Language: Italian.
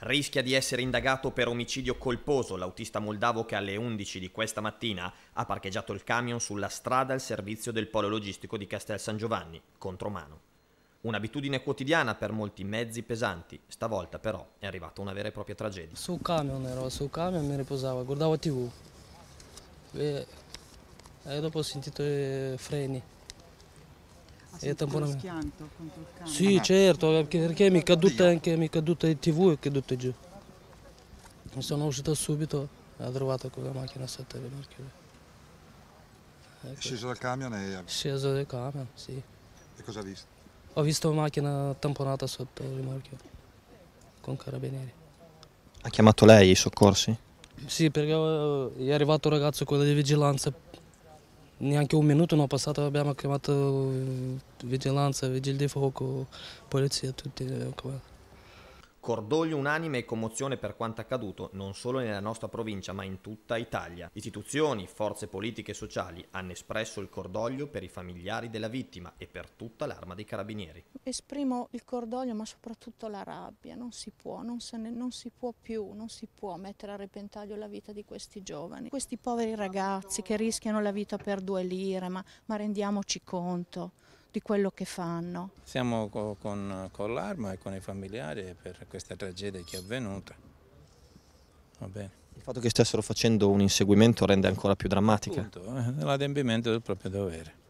Rischia di essere indagato per omicidio colposo l'autista moldavo che alle 11 di questa mattina ha parcheggiato il camion sulla strada al servizio del polo logistico di Castel San Giovanni, contro mano. Un'abitudine quotidiana per molti mezzi pesanti, stavolta però è arrivata una vera e propria tragedia. Sul camion ero, sul camion mi riposavo, guardavo tv e, e dopo ho sentito i freni e tamponamento. schianto contro il cane? Sì, certo, perché, perché mi, è caduta anche, mi caduta in tv e è caduta giù. Mi sono uscito subito e ho trovato quella macchina sotto le marchio. Ecco. È sceso dal camion e... Sceso dal camion, sì. E cosa ha visto? Ho visto una macchina tamponata sotto il marchio con carabinieri. Ha chiamato lei i soccorsi? Sì, perché eh, è arrivato un ragazzo, quello di vigilanza, neanche un minuto non è passato, abbiamo chiamato uh, vigilanza, vigili di fuoco, uh, polizia, tutti. Cordoglio unanime e commozione per quanto accaduto non solo nella nostra provincia ma in tutta Italia. Istituzioni, forze politiche e sociali hanno espresso il cordoglio per i familiari della vittima e per tutta l'arma dei carabinieri. Esprimo il cordoglio ma soprattutto la rabbia, non si può, non, ne, non si può più, non si può mettere a repentaglio la vita di questi giovani, questi poveri ragazzi che rischiano la vita per due lire, ma, ma rendiamoci conto di quello che fanno. Siamo con, con, l'arma e con i familiari per questa tragedia che è avvenuta. Va bene. Il fatto che stessero facendo un inseguimento rende ancora più drammatico. Eh, l'adempimento del proprio dovere.